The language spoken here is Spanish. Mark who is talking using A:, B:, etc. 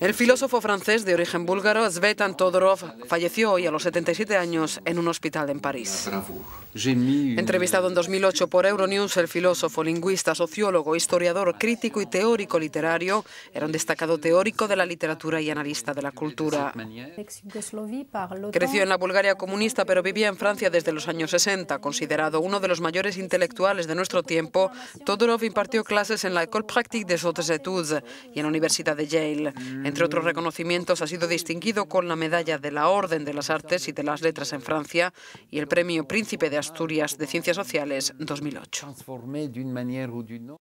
A: El filósofo francés de origen búlgaro, Svetan Todorov, falleció hoy a los 77 años en un hospital en París.
B: Entrevistado
A: en 2008 por Euronews, el filósofo, lingüista, sociólogo, historiador, crítico y teórico literario era un destacado teórico de la literatura y analista de la cultura. Creció en la Bulgaria comunista, pero vivía en Francia desde los años 60. Considerado uno de los mayores intelectuales de nuestro tiempo, Todorov impartió clases en la École Pratique des Hautes Études y en la Universidad de Yale. Entre otros mm. reconocimientos, ha sido distinguido con la medalla de la Orden de las Artes y de las Letras en Francia y el premio Príncipe de Asturias de Ciencias Sociales 2008.